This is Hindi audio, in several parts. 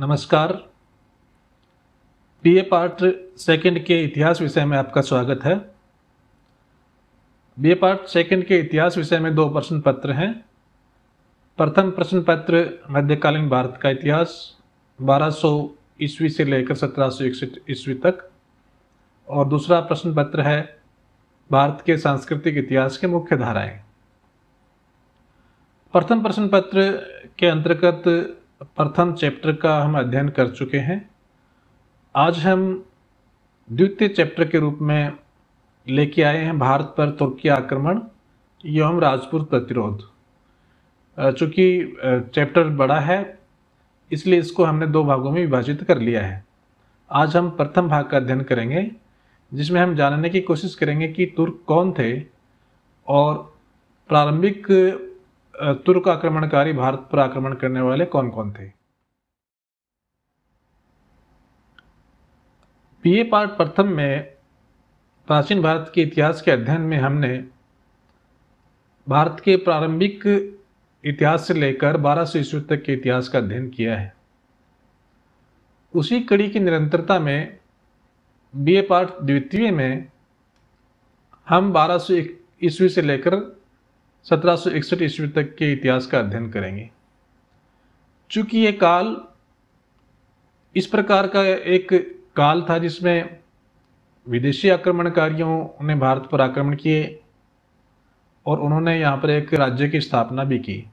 नमस्कार बीए पार्ट सेकंड के इतिहास विषय में आपका स्वागत है बीए पार्ट सेकंड के इतिहास विषय में दो प्रश्न पत्र हैं प्रथम प्रश्न पत्र मध्यकालीन भारत का इतिहास 1200 ईस्वी से लेकर इकसठ ईस्वी तक और दूसरा प्रश्न पत्र है भारत के सांस्कृतिक इतिहास के मुख्य धाराएं प्रथम प्रश्न पत्र के अंतर्गत प्रथम चैप्टर का हम अध्ययन कर चुके हैं आज हम द्वितीय चैप्टर के रूप में लेके आए हैं भारत पर तुर्की आक्रमण एवं राजपूत प्रतिरोध चूँकि चैप्टर बड़ा है इसलिए इसको हमने दो भागों में विभाजित कर लिया है आज हम प्रथम भाग का अध्ययन करेंगे जिसमें हम जानने की कोशिश करेंगे कि तुर्क कौन थे और प्रारंभिक तुर्क आक्रमणकारी भारत पर आक्रमण करने वाले कौन कौन थे पीए पार्ट प्रथम में प्राचीन भारत के इतिहास के अध्ययन में हमने भारत के प्रारंभिक इतिहास से लेकर 1200 सौ ईस्वी तक के इतिहास का अध्ययन किया है उसी कड़ी की निरंतरता में बीए पार्ट द्वितीय में हम बारह सौ ईस्वी से लेकर सत्रह ईस्वी तक के इतिहास का अध्ययन करेंगे चूंकि ये काल इस प्रकार का एक काल था जिसमें विदेशी आक्रमणकारियों ने भारत पर आक्रमण किए और उन्होंने यहाँ पर एक राज्य की स्थापना भी की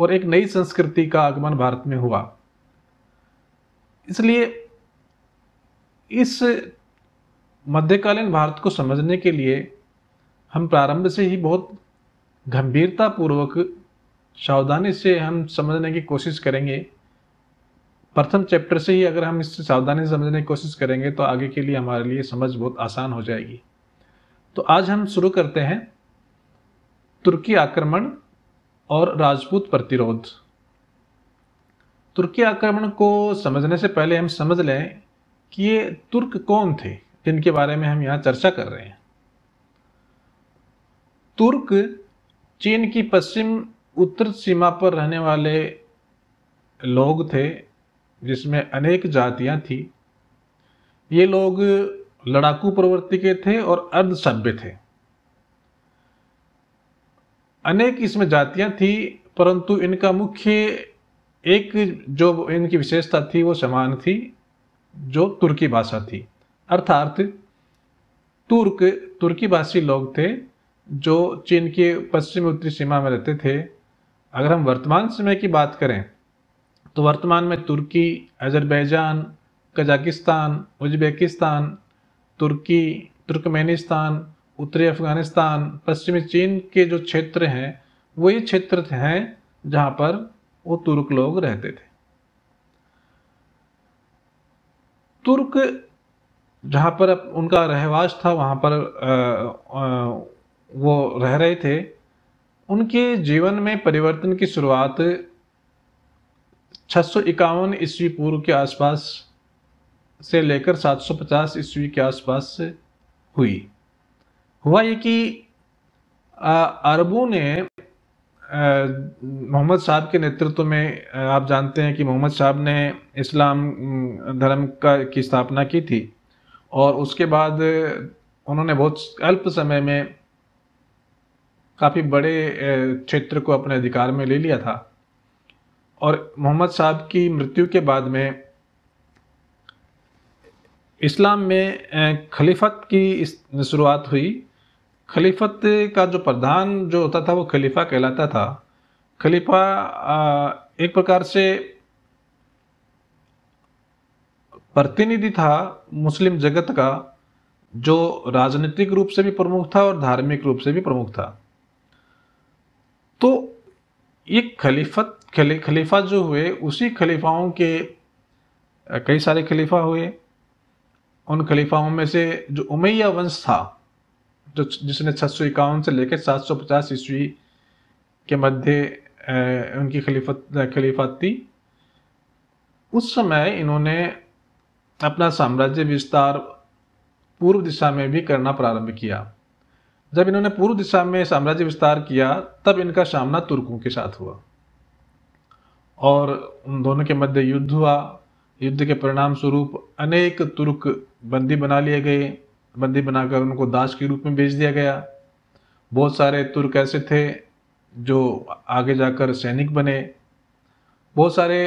और एक नई संस्कृति का आगमन भारत में हुआ इसलिए इस मध्यकालीन भारत को समझने के लिए हम प्रारंभ से ही बहुत गंभीरतापूर्वक सावधानी से हम समझने की कोशिश करेंगे प्रथम चैप्टर से ही अगर हम इससे सावधानी समझने की कोशिश करेंगे तो आगे के लिए हमारे लिए समझ बहुत आसान हो जाएगी तो आज हम शुरू करते हैं तुर्की आक्रमण और राजपूत प्रतिरोध तुर्की आक्रमण को समझने से पहले हम समझ लें कि ये तुर्क कौन थे जिनके बारे में हम यहाँ चर्चा कर रहे हैं तुर्क चीन की पश्चिम उत्तर सीमा पर रहने वाले लोग थे जिसमें अनेक जातियां थी ये लोग लड़ाकू प्रवृत्ति के थे और अर्ध सभ्य थे अनेक इसमें जातियां थी परंतु इनका मुख्य एक जो इनकी विशेषता थी वो समान थी जो तुर्की भाषा थी अर्थात तुर्क तुर्की भाषी लोग थे जो चीन के पश्चिम उत्तरी सीमा में रहते थे अगर हम वर्तमान समय की बात करें तो वर्तमान में तुर्की अजरबैजान कजाकिस्तान उज्बेकिस्तान तुर्की तुर्कमेनिस्तान उत्तरी अफगानिस्तान पश्चिमी चीन के जो क्षेत्र हैं वो ये क्षेत्र हैं जहाँ पर वो तुर्क लोग रहते थे तुर्क जहाँ पर उनका रहवास था वहाँ पर वो रह रहे थे उनके जीवन में परिवर्तन की शुरुआत छः सौ इक्यावन ईस्वी पूर्व के आसपास से लेकर 750 ईस्वी के आसपास से हुई हुआ ये कि अरबों ने मोहम्मद साहब के नेतृत्व में आप जानते हैं कि मोहम्मद साहब ने इस्लाम धर्म का की स्थापना की थी और उसके बाद उन्होंने बहुत अल्प समय में काफ़ी बड़े क्षेत्र को अपने अधिकार में ले लिया था और मोहम्मद साहब की मृत्यु के बाद में इस्लाम में खलीफत की शुरुआत हुई खलीफत का जो प्रधान जो होता था वो खलीफा कहलाता था खलीफा एक प्रकार से प्रतिनिधि था मुस्लिम जगत का जो राजनीतिक रूप से भी प्रमुख था और धार्मिक रूप से भी प्रमुख था ये खलीफत खली, खलीफा जो हुए उसी खलीफाओं के कई सारे खलीफा हुए उन खलीफाओं में से जो उमैया वंश था जो जिसने छः सौ इक्यावन से लेकर सात सौ पचास ईस्वी के मध्य उनकी खलीफत खलीफत थी उस समय इन्होंने अपना साम्राज्य विस्तार पूर्व दिशा में भी करना प्रारंभ किया जब इन्होंने पूर्व दिशा में साम्राज्य विस्तार किया तब इनका सामना तुर्कों के साथ हुआ और उन दोनों के मध्य युद्ध हुआ युद्ध के परिणाम स्वरूप अनेक तुर्क बंदी बना लिए गए बंदी बनाकर उनको दास के रूप में बेच दिया गया बहुत सारे तुर्क ऐसे थे जो आगे जाकर सैनिक बने बहुत सारे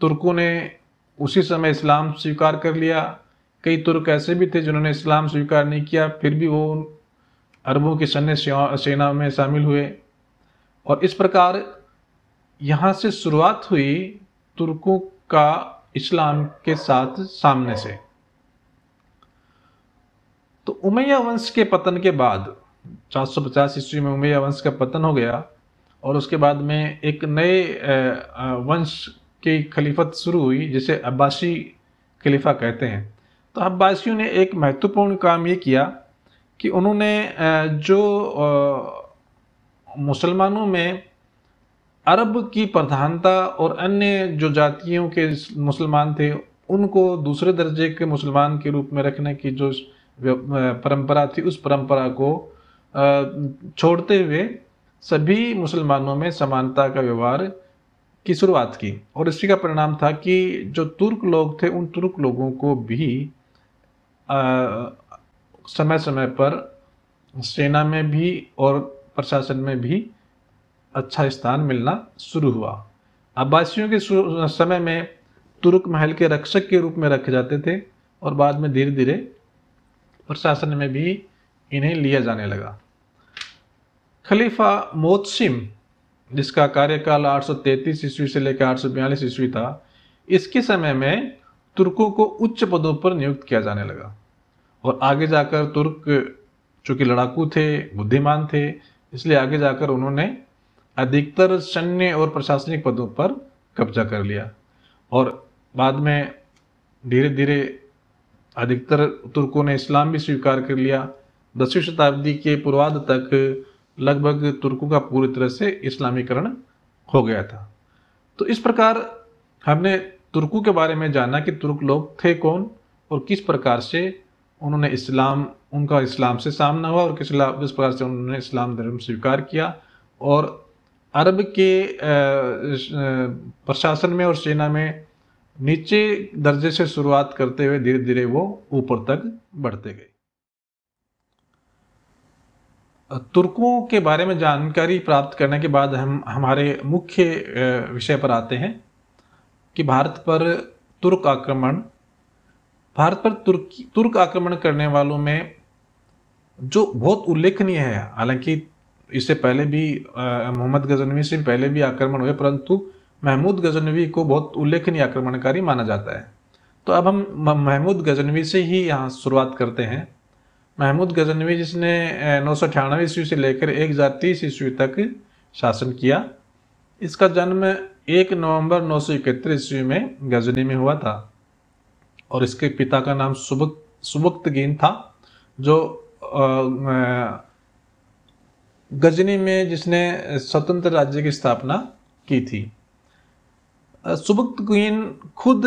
तुर्कों ने उसी समय इस्लाम स्वीकार कर लिया कई तुर्क ऐसे भी थे जिन्होंने इस्लाम स्वीकार नहीं किया फिर भी वो अरबों की सैन्य सेना में शामिल हुए और इस प्रकार यहाँ से शुरुआत हुई तुर्कों का इस्लाम के साथ सामने से तो उमैया वंश के पतन के बाद 450 ईस्वी में उमैया वंश का पतन हो गया और उसके बाद में एक नए वंश की खलीफत शुरू हुई जिसे अब्बासी खलीफा कहते हैं तो अब्बासियों ने एक महत्वपूर्ण काम ये किया कि उन्होंने जो मुसलमानों में अरब की प्रधानता और अन्य जो जातियों के मुसलमान थे उनको दूसरे दर्जे के मुसलमान के रूप में रखने की जो परंपरा थी उस परंपरा को छोड़ते हुए सभी मुसलमानों में समानता का व्यवहार की शुरुआत की और इसी का परिणाम था कि जो तुर्क लोग थे उन तुर्क लोगों को भी समय समय पर सेना में भी और प्रशासन में भी अच्छा स्थान मिलना शुरू हुआ आबासियों के समय में तुर्क महल के रक्षक के रूप में रखे जाते थे और बाद में धीरे धीरे प्रशासन में भी इन्हें लिया जाने लगा खलीफा मोतसिम जिसका कार्यकाल 833 ईस्वी से लेकर 842 ईस्वी था इसके समय में तुर्कों को उच्च पदों पर नियुक्त किया जाने लगा और आगे जाकर तुर्क चूँकि लड़ाकू थे बुद्धिमान थे इसलिए आगे जाकर उन्होंने अधिकतर सैन्य और प्रशासनिक पदों पर कब्जा कर लिया और बाद में धीरे धीरे अधिकतर तुर्कों ने इस्लाम भी स्वीकार कर लिया दसवीं शताब्दी के पूर्वाध तक लगभग तुर्कों का पूरी तरह से इस्लामीकरण हो गया था तो इस प्रकार हमने तुर्कों के बारे में जाना कि तुर्क लोग थे कौन और किस प्रकार से उन्होंने इस्लाम उनका इस्लाम से सामना हुआ और किस इस प्रकार से उन्होंने इस्लाम धर्म स्वीकार किया और अरब के प्रशासन में और सेना में नीचे दर्जे से शुरुआत करते हुए धीरे धीरे वो ऊपर तक बढ़ते गए तुर्कों के बारे में जानकारी प्राप्त करने के बाद हम हमारे मुख्य विषय पर आते हैं कि भारत पर तुर्क आक्रमण भारत पर तुर्की तुर्क आक्रमण करने वालों में जो बहुत उल्लेखनीय है हालांकि इससे पहले भी मोहम्मद गजनवी से पहले भी आक्रमण हुए परंतु महमूद गजनवी को बहुत उल्लेखनीय आक्रमणकारी माना जाता है तो अब हम महमूद गजनवी से ही यहाँ शुरुआत करते हैं महमूद गजनवी जिसने नौ सौ अठानवे ईस्वी से लेकर एक हज़ार तीस ईस्वी तक शासन किया इसका जन्म एक नवंबर नौ सौ इकहत्तर ईस्वी में गजनी में हुआ था और इसके पिता का नाम सुबक सुबक्त गेंद था जो गजनी में जिसने स्वतंत्र राज्य की स्थापना की थी सुबक्त गेन खुद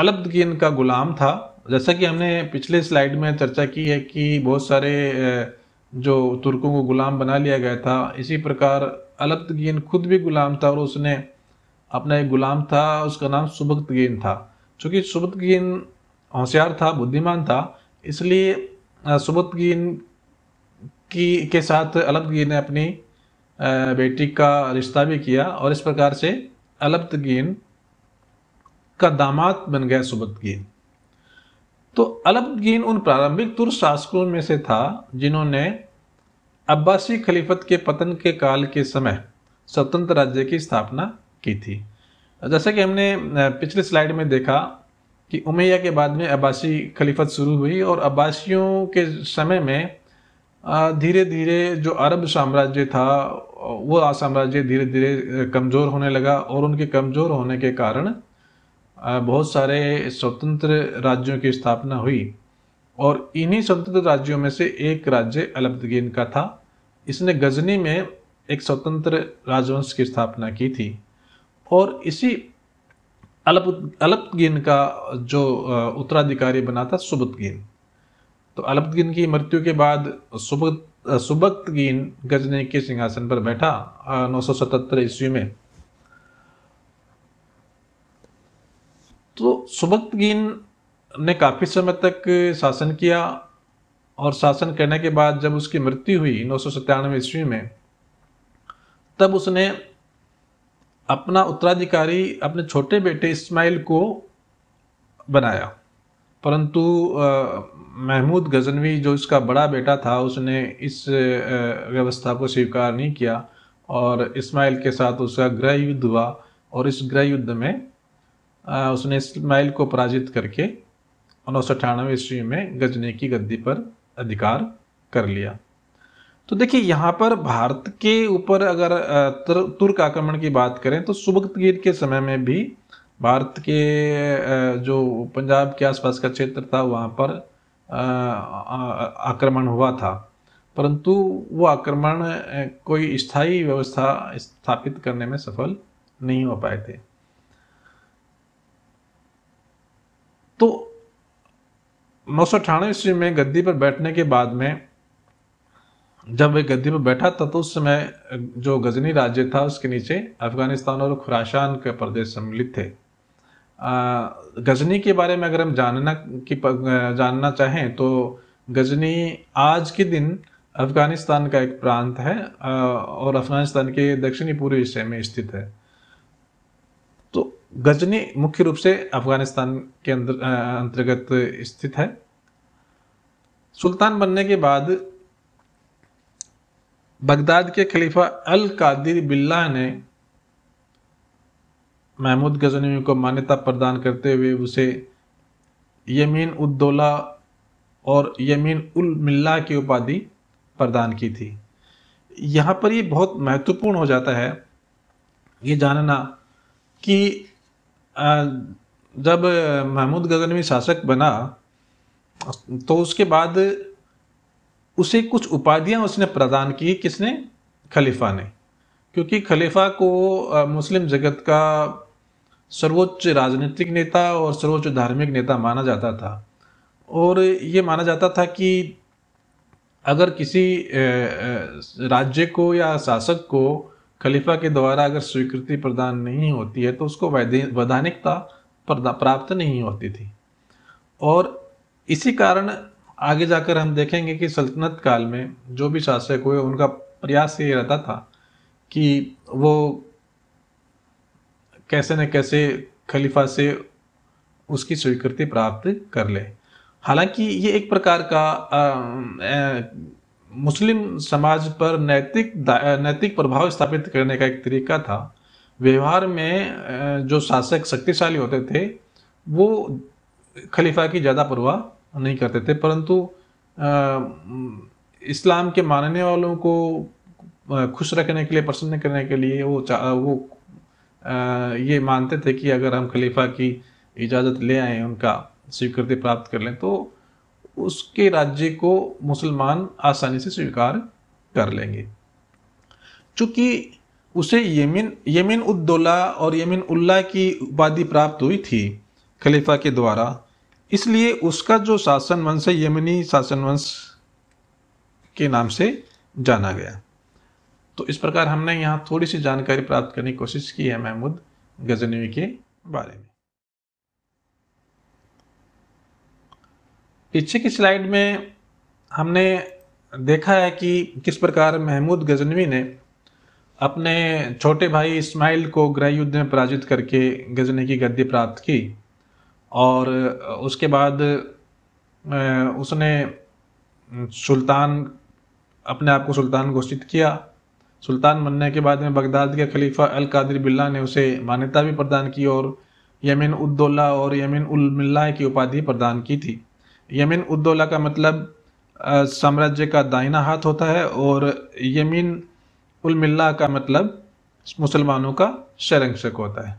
अलब्द गेन का गुलाम था जैसा कि हमने पिछले स्लाइड में चर्चा की है कि बहुत सारे जो तुर्कों को गुलाम बना लिया गया था इसी प्रकार अलब्द गेन खुद भी गुलाम था और उसने अपना एक गुलाम था उसका नाम सुबक्त गेन था चूंकि सुबुदगीन होशियार था बुद्धिमान था इसलिए सुबुदगीन की के साथ अलबगी ने अपनी बेटी का रिश्ता भी किया और इस प्रकार से अलबतगीन का दामाद बन गया सुबुतगीन तो अलबगीन उन प्रारंभिक तुर्क शासकों में से था जिन्होंने अब्बासी खलीफत के पतन के काल के समय स्वतंत्र राज्य की स्थापना की थी जैसा कि हमने पिछले स्लाइड में देखा कि उमैया के बाद में अब्बासी खलीफत शुरू हुई और अब्बासियों के समय में धीरे धीरे जो अरब साम्राज्य था वो साम्राज्य धीरे धीरे कमज़ोर होने लगा और उनके कमज़ोर होने के कारण बहुत सारे स्वतंत्र राज्यों की स्थापना हुई और इन्हीं स्वतंत्र राज्यों में से एक राज्य अलब्दगीन का था इसने गजनी में एक स्वतंत्र राजवंश की स्थापना की थी और इसी अलप अलपगिन का जो उत्तराधिकारी बना था सुबतगिन तो अलपगिन की मृत्यु के बाद सुब सुबक्तगिन गजने के सिंहासन पर बैठा नौ सौ सतहत्तर ईस्वी में तो सुबक्तगिन ने काफ़ी समय तक शासन किया और शासन करने के बाद जब उसकी मृत्यु हुई नौ सौ ईस्वी में तब उसने अपना उत्तराधिकारी अपने छोटे बेटे इस्माइल को बनाया परंतु महमूद गजनवी जो इसका बड़ा बेटा था उसने इस व्यवस्था को स्वीकार नहीं किया और इस्माइल के साथ उसका गृह युद्ध हुआ और इस गृह युद्ध में उसने इस्माइल को पराजित करके उन्नीस सौ अठानवे ईस्वी में गजनी की गद्दी पर अधिकार कर लिया तो देखिए यहाँ पर भारत के ऊपर अगर तुर्क आक्रमण की बात करें तो सुबकगीर के समय में भी भारत के जो पंजाब के आसपास का क्षेत्र था वहाँ पर आक्रमण हुआ था परंतु वो आक्रमण कोई स्थायी व्यवस्था स्थापित करने में सफल नहीं हो पाए थे तो नौ सौ ईस्वी में गद्दी पर बैठने के बाद में जब मैं गद्दी पर बैठा था तो उस समय जो गजनी राज्य था उसके नीचे अफगानिस्तान और खुराशान के प्रदेश सम्मिलित थे आ, गजनी के बारे में अगर हम जानना की जानना चाहें तो गजनी आज के दिन अफगानिस्तान का एक प्रांत है आ, और अफगानिस्तान के दक्षिणी पूर्वी हिस्से में स्थित है तो गजनी मुख्य रूप से अफगानिस्तान के अंदर अंतर्गत स्थित है सुल्तान बनने के बाद बगदाद के खलीफा अल कादिर बिल्ला ने महमूद गजनवी को मान्यता प्रदान करते हुए उसे यमीन उद्दौला और यमीन उल मिल्ला की उपाधि प्रदान की थी यहाँ पर ये बहुत महत्वपूर्ण हो जाता है ये जानना कि जब महमूद गज़नवी शासक बना तो उसके बाद उसे कुछ उपाधियां उसने प्रदान की किसने खलीफा ने क्योंकि खलीफा को मुस्लिम जगत का सर्वोच्च राजनीतिक नेता और सर्वोच्च धार्मिक नेता माना जाता था और ये माना जाता था कि अगर किसी राज्य को या शासक को खलीफा के द्वारा अगर स्वीकृति प्रदान नहीं होती है तो उसको वैधानिकता प्राप्त नहीं होती थी और इसी कारण आगे जाकर हम देखेंगे कि सल्तनत काल में जो भी शासक हुए उनका प्रयास ये रहता था कि वो कैसे न कैसे खलीफा से उसकी स्वीकृति प्राप्त कर ले हालांकि ये एक प्रकार का आ, आ, मुस्लिम समाज पर नैतिक नैतिक प्रभाव स्थापित करने का एक तरीका था व्यवहार में जो शासक शक्तिशाली होते थे वो खलीफा की ज़्यादा परवाह नहीं करते थे परंतु इस्लाम के मानने वालों को खुश रखने के लिए प्रसन्न करने के लिए वो वो ये मानते थे कि अगर हम खलीफा की इजाज़त ले आए उनका स्वीकृति प्राप्त कर लें तो उसके राज्य को मुसलमान आसानी से स्वीकार कर लेंगे चूँकि उसे यमिन यमिन उद्दौला और यमिन उल्ला की उपाधि प्राप्त हुई थी खलीफा के द्वारा इसलिए उसका जो शासन वंश है यमनी शासन वंश के नाम से जाना गया तो इस प्रकार हमने यहाँ थोड़ी सी जानकारी प्राप्त करने की कोशिश की है महमूद गजनवी के बारे में पीछे की स्लाइड में हमने देखा है कि किस प्रकार महमूद गजनवी ने अपने छोटे भाई इस्माइल को गृह युद्ध में पराजित करके गजनी की गद्दी प्राप्त की और उसके बाद उसने सुल्तान अपने आप को सुल्तान घोषित किया सुल्तान बनने के बाद में बगदाद के खलीफा अल कादिर बिल्ला ने उसे मान्यता भी प्रदान की और यमिन उद्दौला और यमिन उलमिल्ला की उपाधि प्रदान की थी यमिन उद्दौला का मतलब साम्राज्य का दाहिना हाथ होता है और यमिन उलमिल्ला का मतलब मुसलमानों का शरंगशक होता है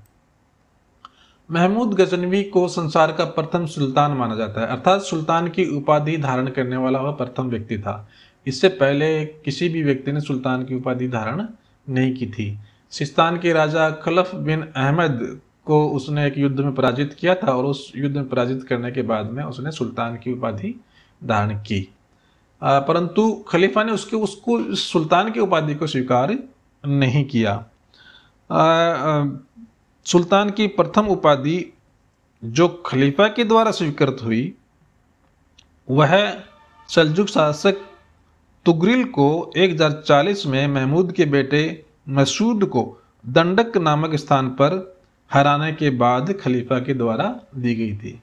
महमूद गजनवी को संसार का प्रथम सुल्तान माना जाता है अर्थात सुल्तान की उपाधि धारण करने वाला वह प्रथम व्यक्ति था इससे पहले किसी भी व्यक्ति ने सुल्तान की उपाधि धारण नहीं की थी सिस्तान के राजा खलफ बिन अहमद को उसने एक युद्ध में पराजित किया था और उस युद्ध में पराजित करने के बाद में उसने सुल्तान की उपाधि धारण की परंतु खलीफा ने उसके उसको सुल्तान की उपाधि को स्वीकार नहीं किया आ, आ, सुल्तान की प्रथम उपाधि जो खलीफा के द्वारा स्वीकृत हुई वह सलजुक शासक तुगरिल को 1040 में महमूद के बेटे मसूद को दंडक नामक स्थान पर हराने के बाद खलीफा के द्वारा दी गई थी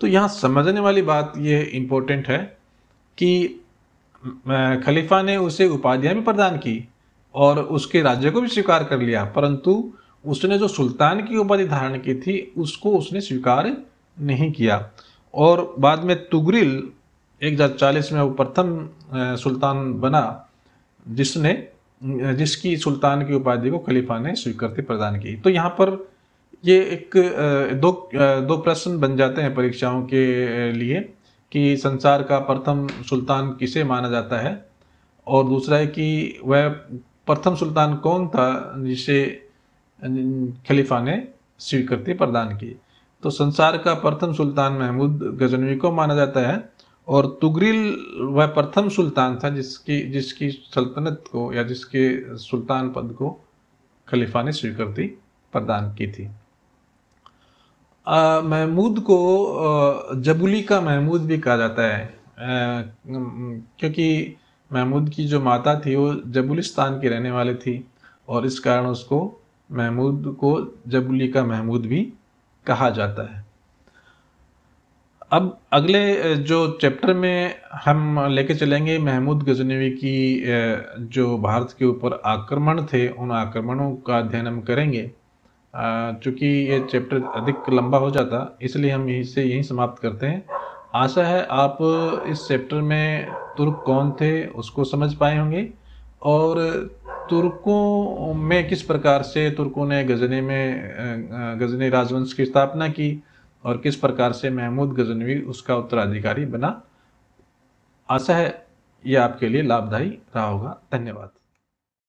तो यहाँ समझने वाली बात यह इम्पोर्टेंट है कि खलीफा ने उसे उपाधियाँ भी प्रदान की और उसके राज्य को भी स्वीकार कर लिया परंतु उसने जो सुल्तान की उपाधि धारण की थी उसको उसने स्वीकार नहीं किया और बाद में तुगरिल एक हज़ार चालीस में वो प्रथम सुल्तान बना जिसने जिसकी सुल्तान की उपाधि को खलीफा ने स्वीकृति प्रदान की तो यहाँ पर ये एक दो दो प्रश्न बन जाते हैं परीक्षाओं के लिए कि संसार का प्रथम सुल्तान किसे माना जाता है और दूसरा है कि वह प्रथम सुल्तान कौन था जिसे खलीफा ने स्वीकृति प्रदान की तो संसार का प्रथम सुल्तान महमूद गजनवी को माना जाता है और तुगरिल वह प्रथम सुल्तान था जिसकी जिसकी सल्तनत को या जिसके सुल्तान पद को खलीफा ने स्वीकृति प्रदान की थी महमूद को जबुली का महमूद भी कहा जाता है आ, क्योंकि महमूद की जो माता थी वो जबुलिस्तान की रहने वाली थी और इस कारण उसको महमूद को जबली का महमूद भी कहा जाता है अब अगले जो चैप्टर में हम लेके चलेंगे महमूद गजनवी की जो भारत के ऊपर आक्रमण थे उन आक्रमणों का अध्ययन हम करेंगे चूंकि ये चैप्टर अधिक लंबा हो जाता इसलिए हम यहीं से यहीं समाप्त करते हैं आशा है आप इस चैप्टर में तुर्क कौन थे उसको समझ पाए होंगे और तुर्कों में किस प्रकार से तुर्कों ने गजनी में गजनी राजवंश की स्थापना की और किस प्रकार से महमूद गजनवी उसका उत्तराधिकारी बना आशा है यह आपके लिए लाभदायी रहा होगा धन्यवाद